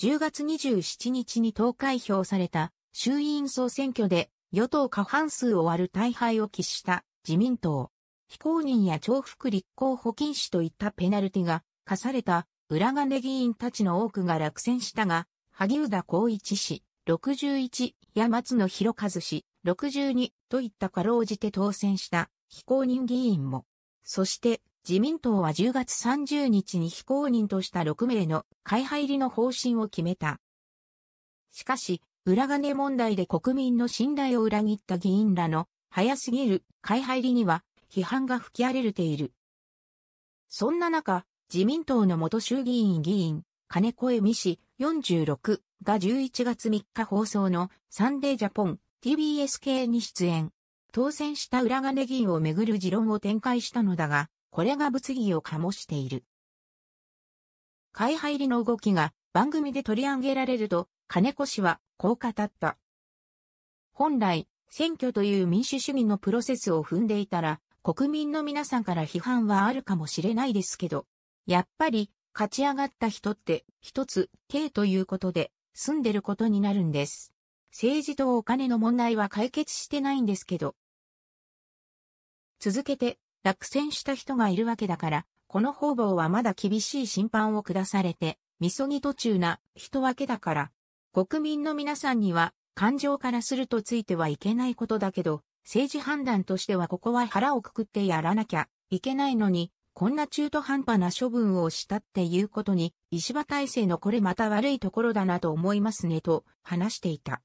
10月27日に投開票された衆院総選挙で与党過半数を割る大敗を喫した自民党。非公認や重複立候補禁止といったペナルティが課された裏金議員たちの多くが落選したが、萩生田光一氏61や松野博一氏62といったかろうじて当選した非公認議員も。そして自民党は10月30日に非公認とした6名の会派入りの方針を決めた。しかし、裏金問題で国民の信頼を裏切った議員らの早すぎる会派入りには批判が吹き荒れている。そんな中、自民党の元衆議院議員、金子恵美氏46が11月3日放送のサンデージャポン TBS 系に出演。当選した裏金議員をめぐる持論を展開したのだが、これが物議を醸している。会入りの動きが番組で取り上げられると、金子氏はこう語った。本来、選挙という民主主義のプロセスを踏んでいたら、国民の皆さんから批判はあるかもしれないですけど、やっぱり勝ち上がった人って一つ刑ということで住んでることになるんです。政治とお金の問題は解決してないんですけど。続けて落選した人がいるわけだから、この方々はまだ厳しい審判を下されて、みそぎ途中な人分けだから、国民の皆さんには感情からするとついてはいけないことだけど、政治判断としてはここは腹をくくってやらなきゃいけないのに、こんな中途半端な処分をしたっていうことに、石破体制のこれまた悪いところだなと思いますねと話していた。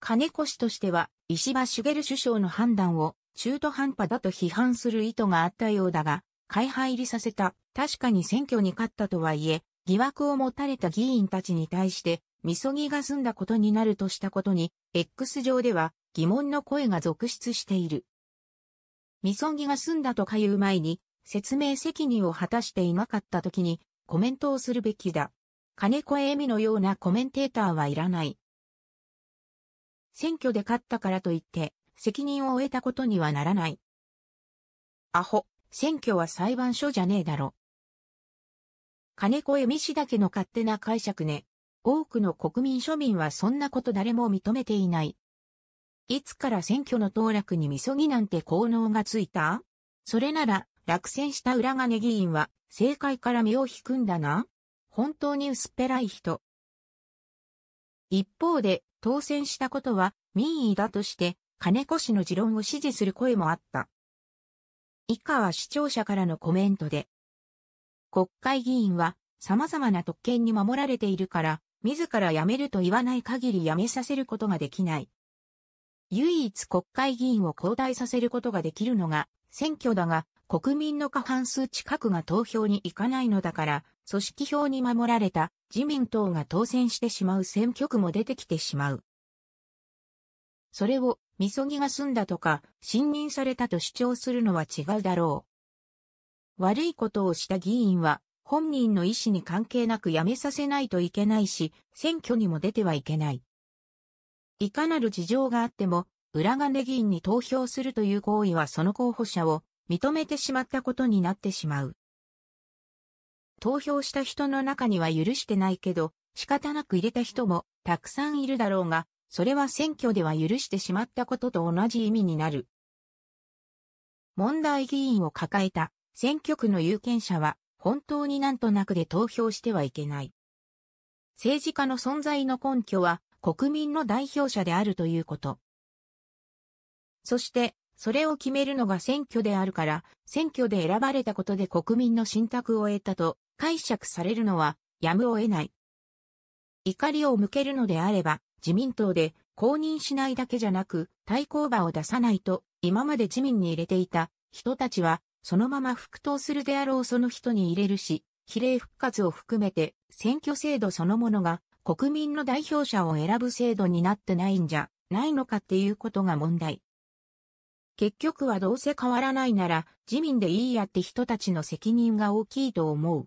金子氏としては、石破茂首相の判断を中途半端だと批判する意図があったようだが、会派入りさせた、確かに選挙に勝ったとはいえ、疑惑を持たれた議員たちに対して、みそぎが済んだことになるとしたことに、X 上では疑問の声が続出している。みそぎが済んだとか言う前に、説明責任を果たしていなかった時に、コメントをするべきだ。金子恵美のようなコメンテーターはいらない。選挙で勝ったからといって、責任を負えたことにはならない。アホ、選挙は裁判所じゃねえだろ。金子恵美氏だけの勝手な解釈ね。多くの国民庶民はそんなこと誰も認めていない。いつから選挙の当落にみそぎなんて効能がついたそれなら、落選した裏金議員は、政界から身を引くんだな。本当に薄っぺらい人。一方で、当選したことは民意だとして、金子氏の持論を支持する声もあった。以下は視聴者からのコメントで。国会議員は様々な特権に守られているから、自ら辞めると言わない限り辞めさせることができない。唯一国会議員を交代させることができるのが選挙だが、国民の過半数近くが投票に行かないのだから、組織票に守られた自民党が当選してしまう選挙区も出てきてしまう。それをみそぎが済んだとか、信任されたと主張するのは違うだろう。悪いことをした議員は、本人の意思に関係なく辞めさせないといけないし、選挙にも出てはいけない。いかなる事情があっても、裏金議員に投票するという行為はその候補者を認めてしまったことになってしまう。投票した人の中には許してないけど、仕方なく入れた人もたくさんいるだろうが、それは選挙では許してしまったことと同じ意味になる。問題議員を抱えた選挙区の有権者は本当になんとなくで投票してはいけない。政治家の存在の根拠は国民の代表者であるということ。そして、それを決めるのが選挙であるから、選挙で選ばれたことで国民の信託を得たと解釈されるのはやむを得ない。怒りを向けるのであれば、自民党で公認しないだけじゃなく対抗馬を出さないと今まで自民に入れていた人たちはそのまま復党するであろうその人に入れるし、比例復活を含めて選挙制度そのものが国民の代表者を選ぶ制度になってないんじゃないのかっていうことが問題。結局はどうせ変わらないなら自民でいいやって人たちの責任が大きいと思う。